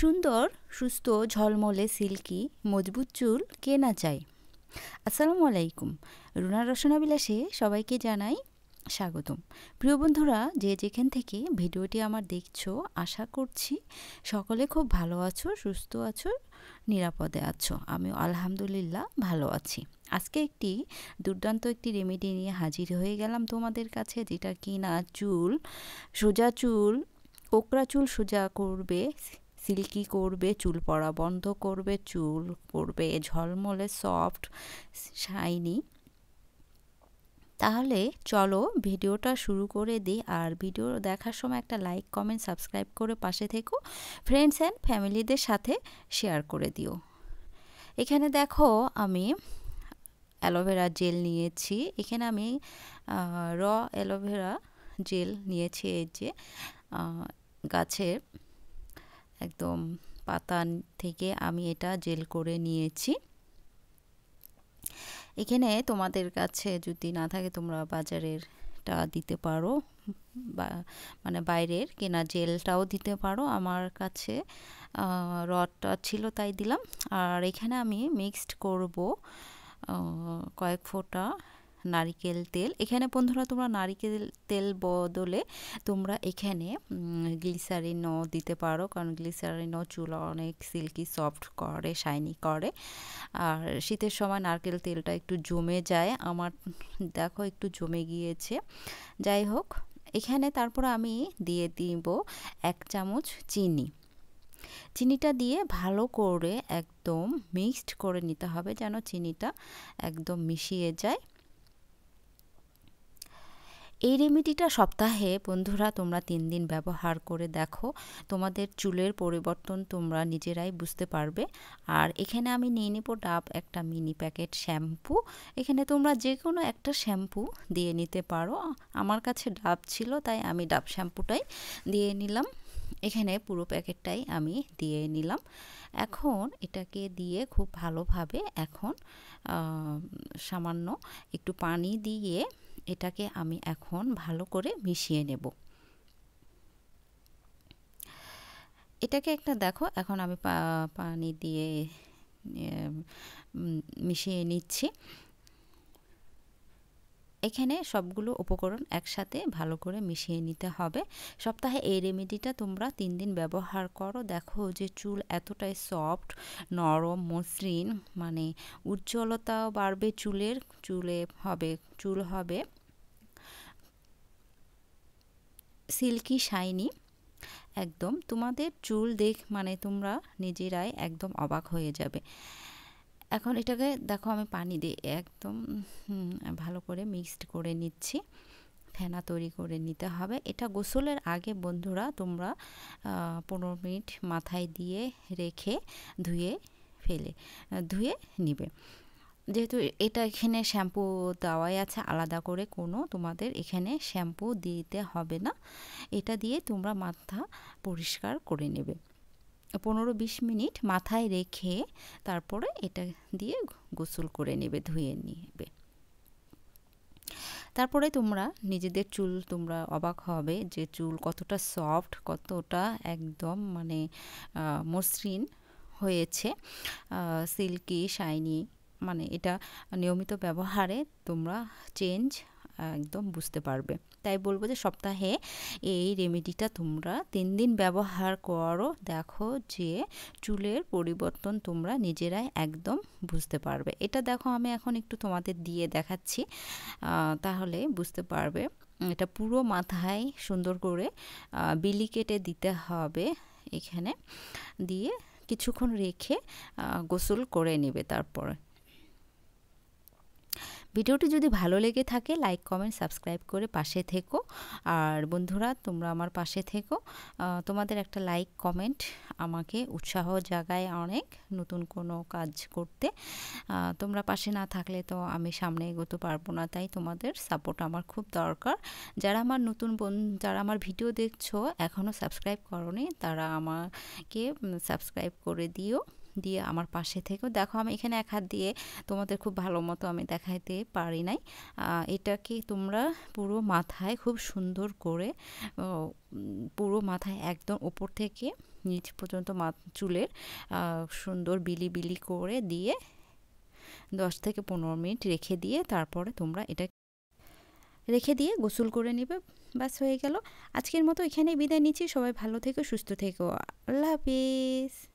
সুন্দর সুস্থ ঝলমলে সিল্কি মজবুত চুল কে না চায় আসসালামু আলাইকুম রুনা রসনা বিলাসে সবাইকে জানাই স্বাগতম প্রিয় বন্ধুরা যে যেখান থেকে ভিডিওটি আমার দেখছো আশা করছি সকলে খুব ভালো আছো সুস্থ আছো নিরাপদে আছো আমিও আলহামদুলিল্লাহ ভালো আছি আজকে একটি দুর্দান্ত একটি রেমেডি নিয়ে হাজির হয়ে গেলাম তোমাদের কাছে যেটা কিনা চুল সোজা চুল কোকরা চুল সোজা করবে সিল্কি করবে চুল পড়া বন্ধ করবে চুল করবে ঝলমলে সফট শাইনি তাহলে চলো ভিডিওটা শুরু করে দিই আর ভিডিও দেখার সময় একটা লাইক কমেন্ট সাবস্ক্রাইব করে পাশে থেকো ফ্রেন্ডস অ্যান্ড ফ্যামিলিদের সাথে শেয়ার করে দিও এখানে দেখো আমি অ্যালোভেরা জেল নিয়েছি এখানে আমি র অ্যালোভেরা জেল নিয়েছি এই যে গাছের একদম পাতা থেকে আমি এটা জেল করে নিয়েছি এখানে তোমাদের কাছে যদি না থাকে তোমরা বাজারেরটা দিতে পারো বা মানে বাইরের কেনা জেলটাও দিতে পারো আমার কাছে রডটা ছিল তাই দিলাম আর এখানে আমি মিক্সড করব কয়েক ফোঁটা নারিকেল তেল এখানে বন্ধুরা তোমরা নারিকেল তেল বদলে তোমরা এখানে ন দিতে পারো কারণ ন চুল অনেক সিল্কি সফট করে শাইনি করে আর শীতের সময় নারকেল তেলটা একটু জমে যায় আমার দেখো একটু জমে গিয়েছে যাই হোক এখানে তারপর আমি দিয়ে দিব এক চামচ চিনি চিনিটা দিয়ে ভালো করে একদম মিক্সড করে নিতে হবে যেন চিনিটা একদম মিশিয়ে যায় এই রেমেডিটা সপ্তাহে বন্ধুরা তোমরা তিন দিন ব্যবহার করে দেখো তোমাদের চুলের পরিবর্তন তোমরা নিজেরাই বুঝতে পারবে আর এখানে আমি নিয়ে নেব ডাব একটা মিনি প্যাকেট শ্যাম্পু এখানে তোমরা যে কোনো একটা শ্যাম্পু দিয়ে নিতে পারো আমার কাছে ডাব ছিল তাই আমি ডাব শ্যাম্পুটাই দিয়ে নিলাম এখানে পুরো প্যাকেটটাই আমি দিয়ে নিলাম এখন এটাকে দিয়ে খুব ভালোভাবে এখন সামান্য একটু পানি দিয়ে এটাকে আমি এখন ভালো করে মিশিয়ে নেব এটাকে একটা দেখো এখন আমি পানি দিয়ে মিশিয়ে নিচ্ছি এখানে সবগুলো উপকরণ একসাথে ভালো করে মিশিয়ে নিতে হবে সপ্তাহে এই রেমেডিটা তোমরা তিন দিন ব্যবহার করো দেখো যে চুল এতটাই সফট নরম মসৃণ মানে উজ্জ্বলতাও বাড়বে চুলের চুলে হবে চুল হবে সিল্কি শাইনি একদম তোমাদের চুল দেখ মানে তোমরা নিজেরাই একদম অবাক হয়ে যাবে এখন এটাকে দেখো আমি পানি দিয়ে একদম ভালো করে মিক্সড করে নিচ্ছি ফেনা তৈরি করে নিতে হবে এটা গোসলের আগে বন্ধুরা তোমরা পনেরো মিনিট মাথায় দিয়ে রেখে ধুয়ে ফেলে ধুয়ে নিবে যেহেতু এটা এখানে শ্যাম্পু দেওয়াই আছে আলাদা করে কোনো তোমাদের এখানে শ্যাম্পু দিতে হবে না এটা দিয়ে তোমরা মাথা পরিষ্কার করে নেবে পনেরো বিশ মিনিট মাথায় রেখে তারপরে এটা দিয়ে গোসল করে নেবে ধুয়ে নেবে তারপরে তোমরা নিজেদের চুল তোমরা অবাক হবে যে চুল কতটা সফট কতটা একদম মানে মসৃণ হয়েছে সিল্কি শাইনি মানে এটা নিয়মিত ব্যবহারে তোমরা চেঞ্জ একদম বুঝতে পারবে তাই বলবো যে সপ্তাহে এই রেমেডিটা তোমরা তিন দিন ব্যবহার করো দেখো যে চুলের পরিবর্তন তোমরা নিজেরাই একদম বুঝতে পারবে এটা দেখো আমি এখন একটু তোমাদের দিয়ে দেখাচ্ছি তাহলে বুঝতে পারবে এটা পুরো মাথায় সুন্দর করে বিলি কেটে দিতে হবে এখানে দিয়ে কিছুক্ষণ রেখে গোসল করে নেবে তারপরে ভিডিওটি যদি ভালো লেগে থাকে লাইক কমেন্ট সাবস্ক্রাইব করে পাশে থেকো আর বন্ধুরা তোমরা আমার পাশে থেকো তোমাদের একটা লাইক কমেন্ট আমাকে উৎসাহ জাগায় অনেক নতুন কোনো কাজ করতে তোমরা পাশে না থাকলে তো আমি সামনে এগোতে পারবো না তাই তোমাদের সাপোর্ট আমার খুব দরকার যারা আমার নতুন যারা আমার ভিডিও দেখছো এখনও সাবস্ক্রাইব করনি তারা আমাকে সাবস্ক্রাইব করে দিও দিয়ে আমার পাশে থেকেও দেখো আমি এখানে এক হাত দিয়ে তোমাদের খুব ভালো মতো আমি দেখাইতে পারি নাই এটাকে তোমরা পুরো মাথায় খুব সুন্দর করে পুরো মাথায় একদম ওপর থেকে নিচ পর্যন্ত চুলের সুন্দর বিলি বিলি করে দিয়ে দশ থেকে পনেরো মিনিট রেখে দিয়ে তারপরে তোমরা এটা রেখে দিয়ে গোসল করে নেবে বাস হয়ে গেল আজকের মতো এখানে বিদায় নিচ্ছি সবাই ভালো থেকো সুস্থ থেকো আল্লাহ হাফিজ